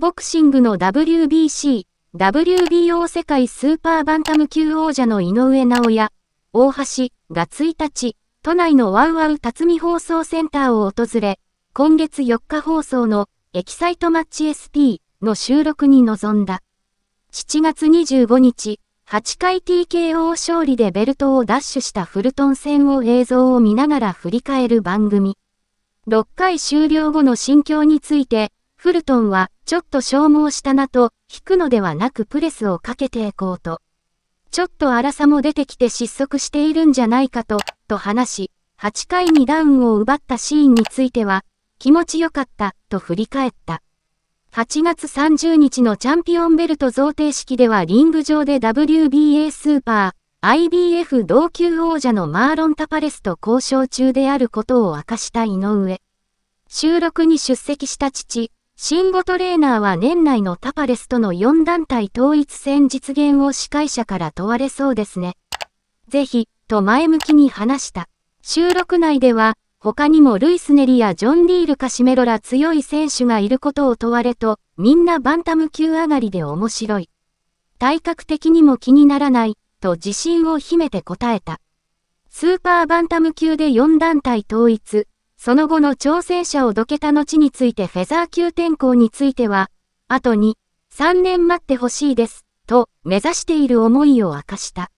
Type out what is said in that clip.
ボクシングの WBC、WBO 世界スーパーバンタム級王者の井上直也、大橋が1日、都内のワウワウ辰巳放送センターを訪れ、今月4日放送のエキサイトマッチ SP の収録に臨んだ。7月25日、8回 TKO 勝利でベルトを奪取したフルトン戦を映像を見ながら振り返る番組。6回終了後の心境について、フルトンは、ちょっと消耗したなと、引くのではなくプレスをかけていこうと。ちょっと荒さも出てきて失速しているんじゃないかと、と話し、8回にダウンを奪ったシーンについては、気持ちよかった、と振り返った。8月30日のチャンピオンベルト贈呈式ではリング上で WBA スーパー、IBF 同級王者のマーロン・タパレスと交渉中であることを明かした井上。収録に出席した父、シンゴトレーナーは年内のタパレスとの4団体統一戦実現を司会者から問われそうですね。ぜひ、と前向きに話した。収録内では、他にもルイスネリやジョン・リール・カシメロら強い選手がいることを問われと、みんなバンタム級上がりで面白い。体格的にも気にならない、と自信を秘めて答えた。スーパーバンタム級で4団体統一、その後の挑戦者をどけた後についてフェザー級転向については、あと2、3年待ってほしいです、と目指している思いを明かした。